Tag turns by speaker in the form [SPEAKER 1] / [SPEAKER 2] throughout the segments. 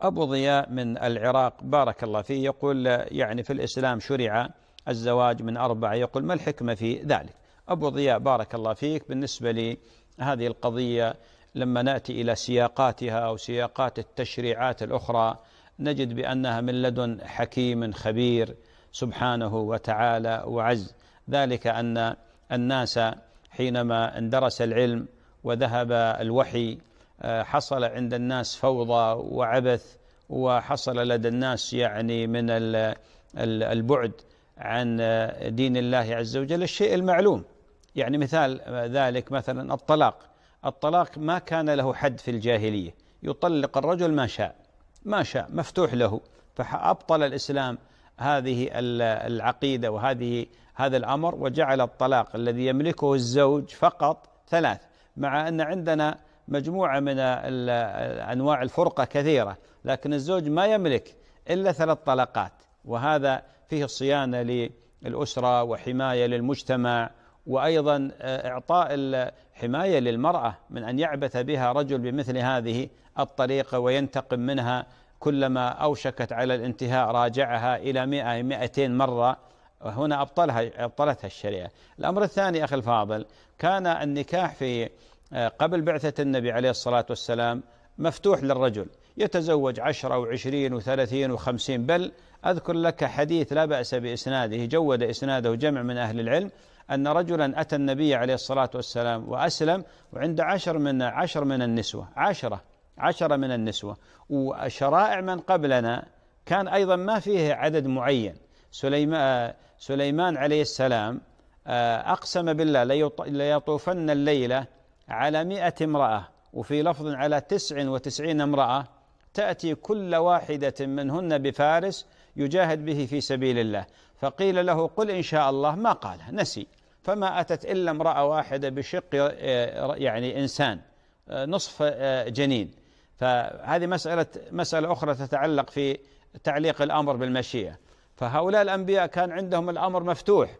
[SPEAKER 1] أبو ضياء من العراق بارك الله فيه يقول يعني في الإسلام شرع الزواج من أربعة يقول ما الحكمة في ذلك أبو ضياء بارك الله فيك بالنسبة لهذه القضية لما نأتي إلى سياقاتها أو سياقات التشريعات الأخرى نجد بأنها من لدن حكيم خبير سبحانه وتعالى وعز ذلك أن الناس حينما اندرس العلم وذهب الوحي آه، حصل عند الناس فوضى وعبث وحصل لدى الناس يعني من البعد عن دين الله عز وجل الشيء المعلوم يعني مثال ذلك مثلا الطلاق الطلاق ما كان له حد في الجاهليه يطلق الرجل ما شاء ما شاء مفتوح له فابطل الاسلام هذه العقيده وهذه هذا الامر وجعل الطلاق الذي يملكه الزوج فقط ثلاث مع ان عندنا مجموعة من أنواع الفرقة كثيرة لكن الزوج ما يملك إلا ثلاث طلقات وهذا فيه صيانة للأسرة وحماية للمجتمع وأيضا آه، إعطاء الحماية للمرأة من أن يعبث بها رجل بمثل هذه الطريقة وينتقم منها كلما أوشكت على الانتهاء راجعها إلى 100 200 مرة وهنا أبطلها أبطلتها الشريعة الأمر الثاني أخي الفاضل كان النكاح في آه، قبل بعثة النبي عليه الصلاة والسلام مفتوح للرجل يتزوج عشرة وعشرين وثلاثين وخمسين بل أذكر لك حديث لا بأس بإسناده جود إسناده جمع من أهل العلم أن رجلا أتى النبي عليه الصلاة والسلام وأسلم وعند عشر من عشر من النسوة عشرة عشرة من النسوة وشرائع من قبلنا كان أيضا ما فيه عدد معين سليمان, سليمان عليه السلام آه، أقسم بالله ليطوفن الليلة على مئة امرأة وفي لفظ على تسع وتسعين امرأة تأتي كل واحدة منهن بفارس يجاهد به في سبيل الله فقيل له قل إن شاء الله ما قال نسي فما أتت إلا امرأة واحدة بشق آه، يعني إنسان آه، نصف آه، جنين فهذه مسألة مسألة أخرى تتعلق في تعليق الأمر بالمشيئة فهؤلاء الأنبياء كان عندهم الأمر مفتوح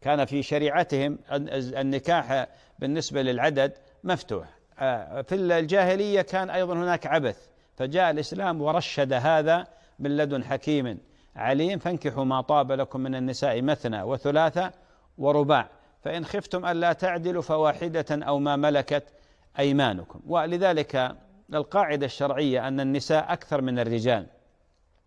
[SPEAKER 1] كان في شريعتهم النكاح بالنسبة للعدد مفتوح آه، في الجاهلية كان أيضا هناك عبث فجاء الإسلام ورشد هذا من لدن حكيم عليم فانكحوا ما طاب لكم من النساء مثنى وثلاثة ورباع فإن خفتم ألا تعدلوا فواحدة أو ما ملكت أيمانكم ولذلك القاعدة الشرعية أن النساء أكثر من الرجال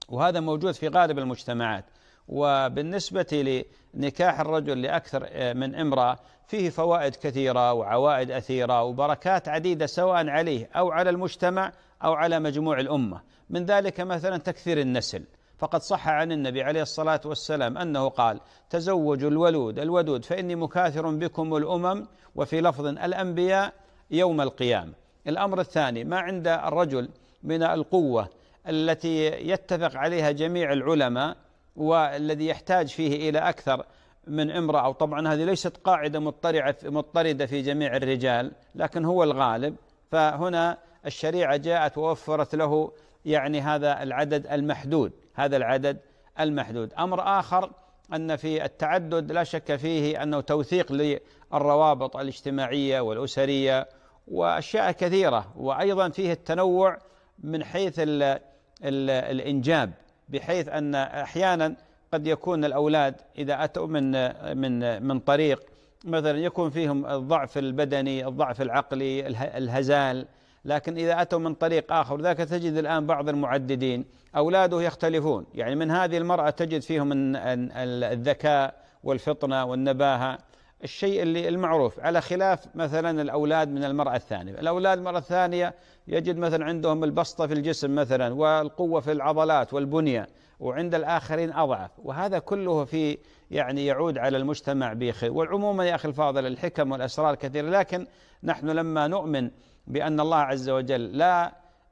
[SPEAKER 1] وهذا موجود في غالب المجتمعات وبالنسبة لنكاح الرجل لأكثر آه، من امرأة فيه فوائد كثيرة وعوائد أثيرة وبركات عديدة سواء عليه أو على المجتمع أو على مجموع الأمة من ذلك مثلا تكثير النسل فقد صح عن النبي عليه الصلاة والسلام أنه قال تزوجوا الولود الودود فإني مكاثر بكم الأمم وفي لفظ الأنبياء يوم القيامة الأمر الثاني ما عند الرجل من القوة التي يتفق عليها جميع العلماء والذي يحتاج فيه إلى أكثر من امرأة وطبعا هذه ليست قاعدة مضطرعة مضطردة في جميع الرجال لكن هو الغالب فهنا الشريعة جاءت ووفرت له يعني هذا العدد المحدود هذا العدد المحدود أمر آخر أن في التعدد لا شك فيه أنه توثيق للروابط الاجتماعية والأسرية وأشياء كثيرة وأيضا فيه التنوع من حيث الـ الـ الإنجاب بحيث أن أحيانا قد يكون الأولاد إذا أتوا من من من طريق مثلا يكون فيهم الضعف البدني الضعف العقلي الهزال لكن إذا أتوا من طريق آخر ذاك تجد الآن بعض المعددين أولاده يختلفون يعني من هذه المرأة تجد فيهم الذكاء والفطنة والنباهة الشيء اللي المعروف على خلاف مثلا الأولاد من المرأة الثانية الأولاد المرأة الثانية يجد مثلا عندهم البسطة في الجسم مثلا والقوة في العضلات والبنية وعند الآخرين أضعف وهذا كله في يعني يعود على المجتمع بخير والعموم يا أخي الفاضل الحكم والأسرار كثيرة لكن نحن لما نؤمن بأن الله عز وجل لا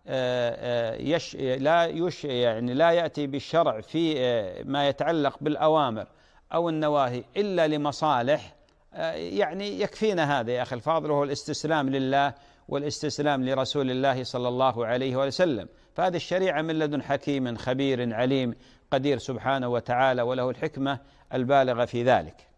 [SPEAKER 1] آه، آه، يش لا يش يعني لا ياتي بالشرع في آه، ما يتعلق بالاوامر او النواهي الا لمصالح آه، يعني يكفينا هذا يا أخي الفاضل وهو الاستسلام لله والاستسلام لرسول الله صلى الله عليه وسلم فهذه الشريعة من لدن حكيم خبير عليم قدير سبحانه وتعالى وله الحكمة البالغة في ذلك